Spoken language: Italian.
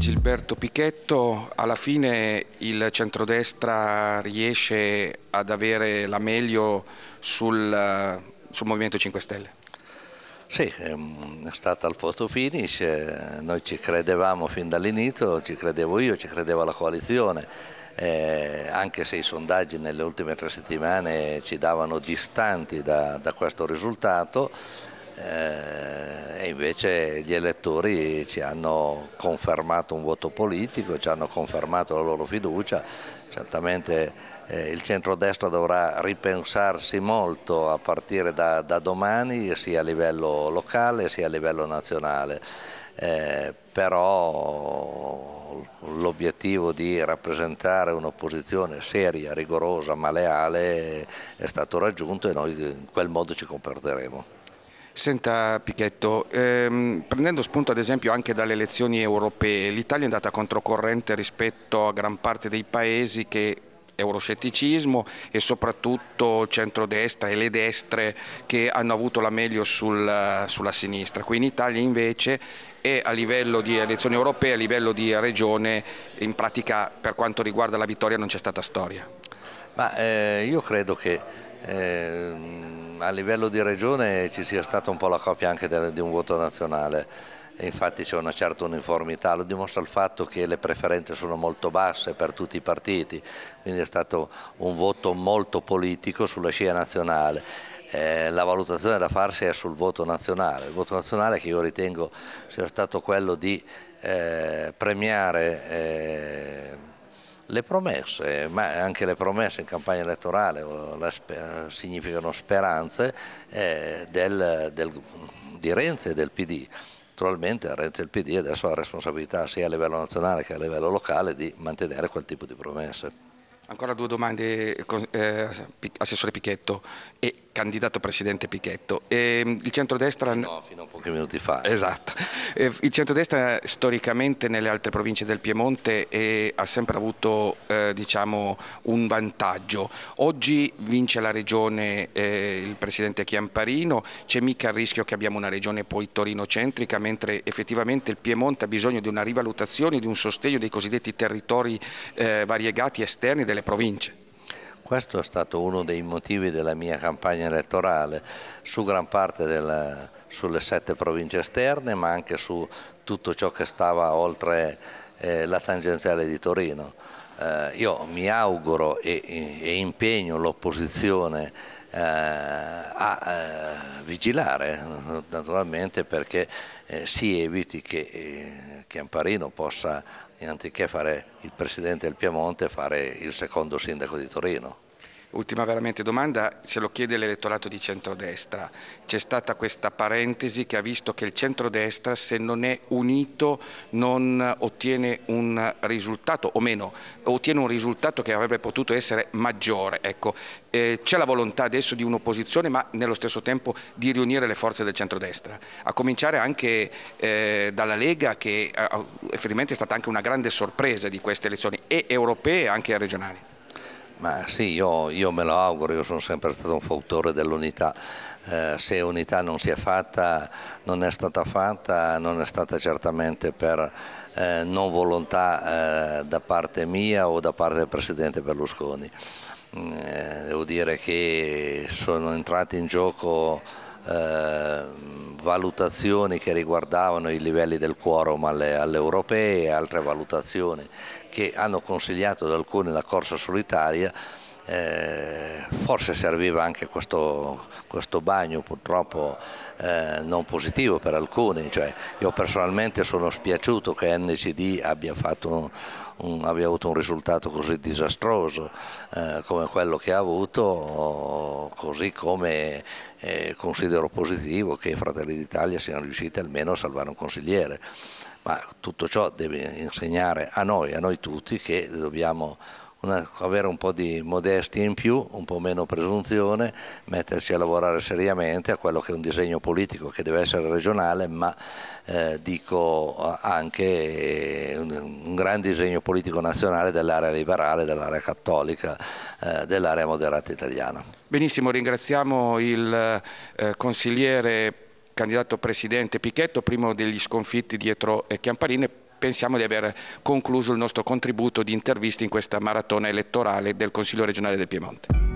Gilberto Pichetto, alla fine il centrodestra riesce ad avere la meglio sul, eh, sul Movimento 5 Stelle? Sì, ehm, è stata al photo finish, eh, noi ci credevamo fin dall'inizio, ci credevo io, ci credeva la coalizione, eh, anche se i sondaggi nelle ultime tre settimane ci davano distanti da, da questo risultato. Eh, e invece gli elettori ci hanno confermato un voto politico, ci hanno confermato la loro fiducia, certamente eh, il centrodestra dovrà ripensarsi molto a partire da, da, domani sia a livello locale sia a livello nazionale, eh, però l'obiettivo di rappresentare un'opposizione seria, rigorosa ma leale è stato raggiunto e noi in quel modo ci comporteremo. Senta Pichetto, ehm, prendendo spunto ad esempio anche dalle elezioni europee, l'Italia è andata controcorrente rispetto a gran parte dei paesi che euroscetticismo e soprattutto centrodestra e le destre che hanno avuto la meglio sul, sulla sinistra. Qui in Italia invece e a livello di elezioni europee, a livello di regione, in pratica per quanto riguarda la vittoria non c'è stata storia. Ma eh, io credo che eh, a livello di regione ci sia stata un po' la copia anche del, di un voto nazionale infatti c'è una certa uniformità, lo dimostra il fatto che le preferenze sono molto basse per tutti i partiti, quindi è stato un voto molto politico sulla scia nazionale. Eh, la valutazione da farsi è sul voto nazionale, il voto nazionale che io ritengo sia stato quello di eh, premiare eh, le promesse, ma anche le promesse in campagna elettorale significano speranze eh, del, del, di Renzi e del PD. Naturalmente Renzi e il PD adesso ha la responsabilità sia a livello nazionale che a livello locale di mantenere quel tipo di promesse. Ancora due domande, eh, eh Assessore Pichetto e candidato Presidente Pichetto. Eh, il centrodestra... No, fino a pochi minuti fa. Esatto. Eh, il centrodestra storicamente nelle altre province del Piemonte eh, ha sempre avuto eh, diciamo, un vantaggio. Oggi vince la regione il Presidente Chiamparino, c'è mica il rischio che abbiamo una regione poi torinocentrica, mentre effettivamente il Piemonte ha bisogno di una rivalutazione, di un sostegno dei cosiddetti territori variegati esterni, delle le province. Questo è stato uno dei motivi della mia campagna elettorale su gran parte della, sulle sette province esterne ma anche su tutto ciò che stava oltre eh, la tangenziale di Torino. Eh, io mi auguro e, e impegno l'opposizione eh, a eh, vigilare naturalmente perché eh, si eviti che, eh, che Amparino possa anziché fare il presidente del Piemonte, fare il secondo sindaco di Torino. Ultima veramente domanda, se lo chiede l'elettorato di centrodestra. C'è stata questa parentesi che ha visto che il centrodestra se non è unito non ottiene un risultato, o meno, ottiene un risultato che avrebbe potuto essere maggiore. Ecco, eh, c'è la volontà adesso di un'opposizione ma nello stesso tempo di riunire le forze del centrodestra, a cominciare anche eh, dalla Lega che eh, effettivamente è stata anche una grande sorpresa di queste elezioni e europee e anche regionali. Ma sì, io, io, me lo auguro, io sono sempre stato un fautore dell'unità. Eh, se unità non si è fatta, non è stata fatta, non è stata certamente per eh, non volontà eh, da parte mia o da parte del Presidente Berlusconi. Mm, eh, devo dire che sono entrati in gioco Ehm, valutazioni che riguardavano i livelli del quorum alle, alle europee e altre valutazioni che hanno consigliato ad alcuni la corsa solitaria eh, forse serviva anche questo, questo bagno purtroppo eh, non positivo per alcuni, cioè, io personalmente sono spiaciuto che NCD abbia, un, un, abbia avuto un risultato così disastroso eh, come quello che ha avuto, così come eh, considero positivo che i Fratelli d'Italia siano riusciti almeno a salvare un consigliere ma tutto ciò deve insegnare a noi, a noi tutti, che dobbiamo una, avere un po' di modestia in più, un po' meno presunzione, mettersi a lavorare seriamente a quello che è un disegno politico che deve essere regionale, ma eh, dico anche un, un, gran disegno politico nazionale dell'area liberale, dell'area cattolica, eh, dell'area moderata italiana. Benissimo, ringraziamo il eh, consigliere candidato presidente Pichetto, primo degli sconfitti dietro eh, Chiamparine, pensiamo di aver concluso il nostro contributo di interviste in questa maratona elettorale del Consiglio regionale del Piemonte.